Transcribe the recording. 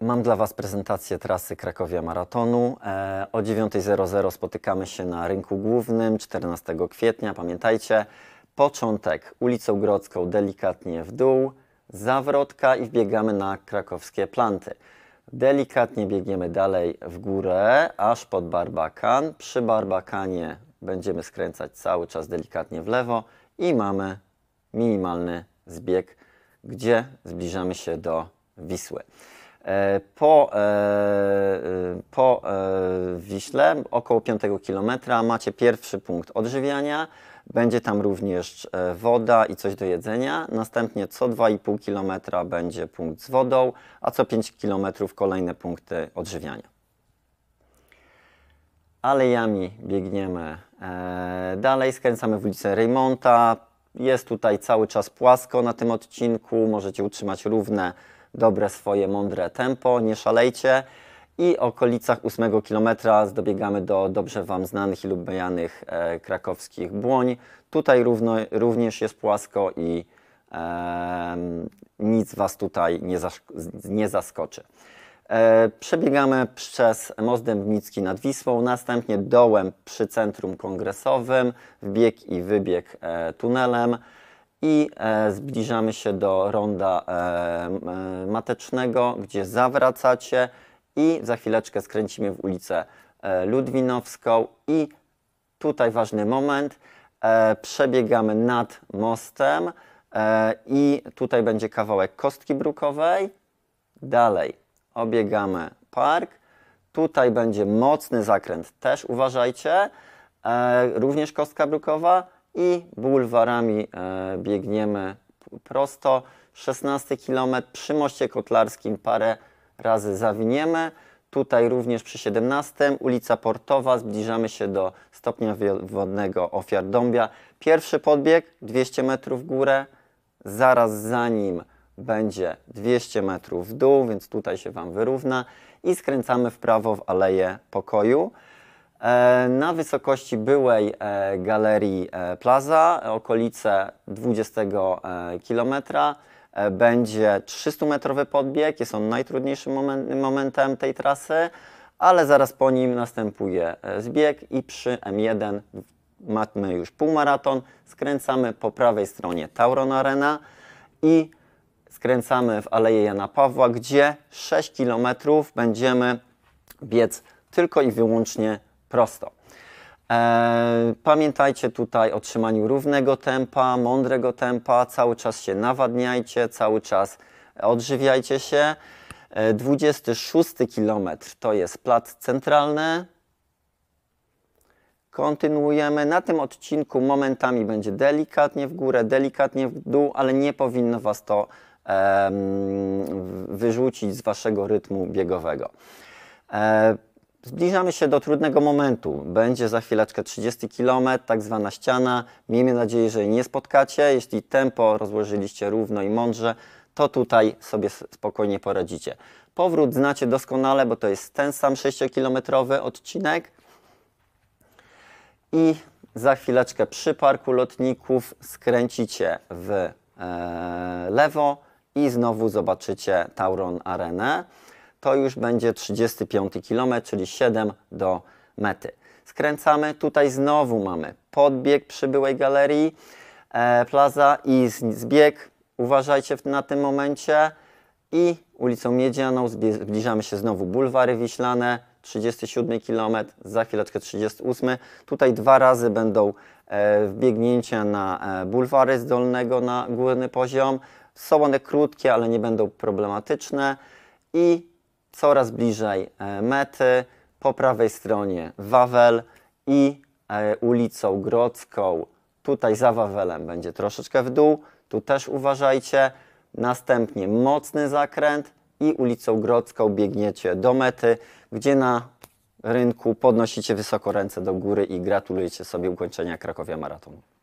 Mam dla Was prezentację trasy Krakowia Maratonu. E, o 9.00 spotykamy się na rynku głównym 14 kwietnia. Pamiętajcie, początek ulicą Grodzką delikatnie w dół, zawrotka i wbiegamy na krakowskie planty. Delikatnie biegniemy dalej w górę, aż pod Barbakan. Przy Barbakanie będziemy skręcać cały czas delikatnie w lewo i mamy minimalny zbieg, gdzie zbliżamy się do Wisły. E, po, e, e, po Wiśle, około 5 km, macie pierwszy punkt odżywiania. Będzie tam również woda i coś do jedzenia. Następnie co 2,5 km będzie punkt z wodą, a co 5 km kolejne punkty odżywiania. Alejami biegniemy dalej, skręcamy w ulicę Reymonta. Jest tutaj cały czas płasko na tym odcinku, możecie utrzymać równe dobre swoje mądre tempo, nie szalejcie i okolicach 8 km dobiegamy do dobrze Wam znanych i lubianych e, krakowskich błoń. Tutaj równo, również jest płasko i e, nic Was tutaj nie, nie zaskoczy. E, przebiegamy przez Most Dębnicki nad Wisłą, następnie dołem przy Centrum Kongresowym, wbieg i wybieg e, tunelem i e, zbliżamy się do ronda e, e, matecznego, gdzie zawracacie i za chwileczkę skręcimy w ulicę e, Ludwinowską i tutaj ważny moment, e, przebiegamy nad mostem e, i tutaj będzie kawałek kostki brukowej, dalej obiegamy park, tutaj będzie mocny zakręt, też uważajcie, e, również kostka brukowa, i bulwarami e, biegniemy prosto. 16 km przy moście kotlarskim parę razy zawiniemy. Tutaj również przy 17 ulica Portowa, zbliżamy się do stopnia wodnego ofiar Dąbia. Pierwszy podbieg 200 metrów w górę, zaraz za nim będzie 200 metrów w dół, więc tutaj się Wam wyrówna i skręcamy w prawo w Aleję Pokoju. E, na wysokości byłej e, galerii e, Plaza, okolice 20 km, będzie 300-metrowy podbieg, jest on najtrudniejszym momentem tej trasy, ale zaraz po nim następuje zbieg i przy M1 mamy już półmaraton, skręcamy po prawej stronie Tauron Arena i skręcamy w Aleję Jana Pawła, gdzie 6 km będziemy biec tylko i wyłącznie prosto. E, pamiętajcie tutaj o trzymaniu równego tempa, mądrego tempa, cały czas się nawadniajcie, cały czas odżywiajcie się. 26 e, km to jest plac centralny. Kontynuujemy. Na tym odcinku momentami będzie delikatnie w górę, delikatnie w dół, ale nie powinno Was to eee, wyrzucić z Waszego rytmu biegowego. E, Zbliżamy się do trudnego momentu. Będzie za chwileczkę 30 km, tak zwana ściana. Miejmy nadzieję, że jej nie spotkacie. Jeśli tempo rozłożyliście równo i mądrze, to tutaj sobie spokojnie poradzicie. Powrót znacie doskonale, bo to jest ten sam 6-kilometrowy odcinek. I za chwileczkę przy parku lotników skręcicie w e, lewo i znowu zobaczycie Tauron Arenę to już będzie 35 km, czyli 7 do mety. Skręcamy, tutaj znowu mamy podbieg przybyłej galerii, e, plaza i zbieg, uważajcie na tym momencie i ulicą Miedzianą zbliżamy się znowu bulwary Wiślane, 37 km, za chwileczkę 38. Tutaj dwa razy będą e, wbiegnięcia na e, bulwary z dolnego na górny poziom. Są one krótkie, ale nie będą problematyczne i coraz bliżej e, mety, po prawej stronie Wawel i e, ulicą Grodzką, tutaj za Wawelem będzie troszeczkę w dół, tu też uważajcie, następnie mocny zakręt i ulicą Grodzką biegniecie do mety, gdzie na rynku podnosicie wysoko ręce do góry i gratulujecie sobie ukończenia Krakowia Maratonu.